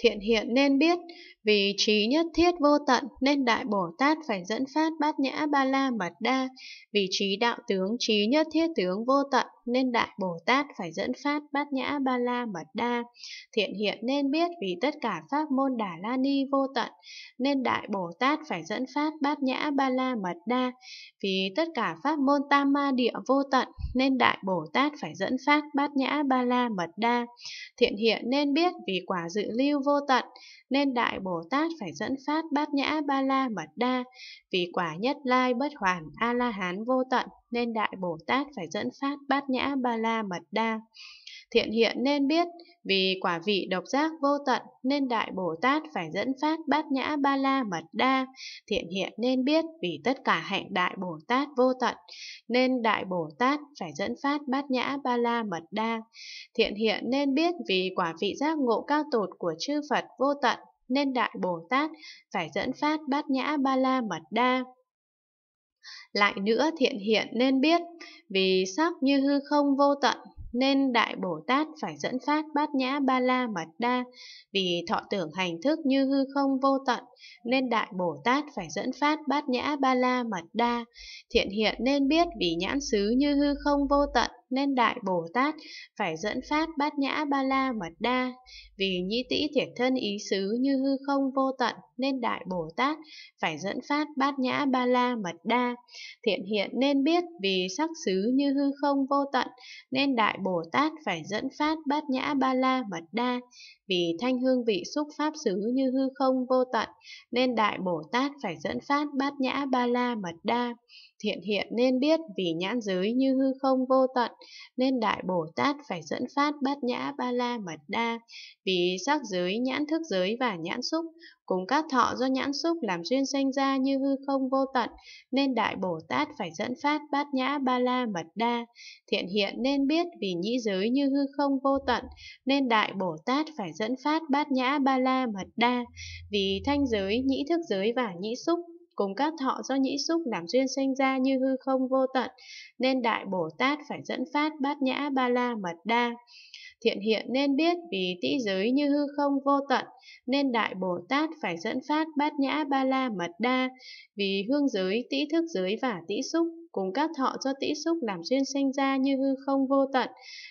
thiện hiện nên biết, vì trí nhất thiết vô tận nên Đại Bồ Tát phải dẫn phát bát nhã ba la mật đa, vì trí đạo tướng trí nhất thiết tướng vô tận nên Đại Bồ Tát phải dẫn phát bát nhã ba la mật đa. Thiện hiện nên biết vì tất cả pháp môn Đà La Ni vô tận, nên Đại Bồ Tát phải dẫn phát bát nhã ba la mật đa. Vì tất cả pháp môn Tam Ma Địa vô tận, nên Đại Bồ Tát phải dẫn phát bát nhã ba la mật đa. Thiện hiện nên biết vì quả dự lưu vô tận, nên Đại Bồ Tát phải dẫn phát bát nhã ba la mật đa. Vì quả nhất lai bất hoàn A-la-hán vô tận, nên Đại Bồ Tát phải dẫn phát bát nhã ba la mật đa. Thiện hiện nên biết, vì quả vị độc giác vô tận nên Đại Bồ Tát phải dẫn phát bát nhã ba la mật đa. Thiện hiện nên biết, vì tất cả hạnh Đại Bồ Tát vô tận nên Đại Bồ Tát phải dẫn phát bát nhã ba la mật đa. Thiện hiện nên biết, vì quả vị giác ngộ cao tột của chư Phật vô tận nên Đại Bồ Tát phải dẫn phát bát nhã ba la mật đa. Lại nữa thiện hiện nên biết, vì sắc như hư không vô tận, nên Đại Bồ Tát phải dẫn phát bát nhã ba la mật đa. Vì thọ tưởng hành thức như hư không vô tận, nên Đại Bồ Tát phải dẫn phát bát nhã ba la mật đa. Thiện hiện nên biết vì nhãn xứ như hư không vô tận, nên Đại Bồ Tát phải dẫn phát bát nhã ba la mật đa. Vì nhĩ tỷ thiệt thân ý xứ như hư không vô tận, nên Đại Bồ Tát phải dẫn phát bát nhã ba la mật đa. Thiện hiện nên biết vì sắc xứ như hư không vô tận, nên Đại Bồ Tát phải dẫn phát bát nhã ba la mật đa. Vì thanh hương vị xúc pháp xứ như hư không vô tận, nên Đại Bồ Tát phải dẫn phát bát nhã ba la mật đa. Thiện hiện nên biết vì nhãn giới như hư không vô tận, nên Đại Bồ Tát phải dẫn phát bát nhã ba la mật đa, vì sắc giới, nhãn thức giới và nhãn xúc, cùng các thọ do nhãn xúc làm duyên sanh ra như hư không vô tận, nên Đại Bồ Tát phải dẫn phát bát nhã ba la mật đa, thiện hiện nên biết vì nhĩ giới như hư không vô tận, nên Đại Bồ Tát phải dẫn phát bát nhã ba la mật đa, vì thanh giới, nhĩ thức giới và nhĩ xúc cùng các thọ do nhĩ xúc làm duyên sinh ra như hư không vô tận, nên Đại Bồ Tát phải dẫn phát bát nhã ba la mật đa. Thiện hiện nên biết vì tĩ giới như hư không vô tận, nên Đại Bồ Tát phải dẫn phát bát nhã ba la mật đa, vì hương giới, tĩ thức giới và tĩ xúc cùng các thọ do tĩ xúc làm duyên sinh ra như hư không vô tận,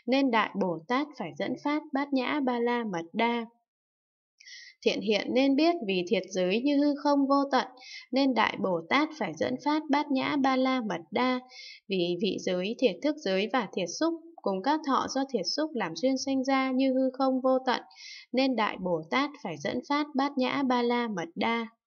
nên Đại Bồ Tát phải dẫn phát bát nhã ba la mật đa thiện hiện nên biết vì thiệt giới như hư không vô tận, nên Đại Bồ Tát phải dẫn phát bát nhã ba la mật đa, vì vị giới, thiệt thức giới và thiệt xúc cùng các thọ do thiệt xúc làm duyên sanh ra như hư không vô tận, nên Đại Bồ Tát phải dẫn phát bát nhã ba la mật đa.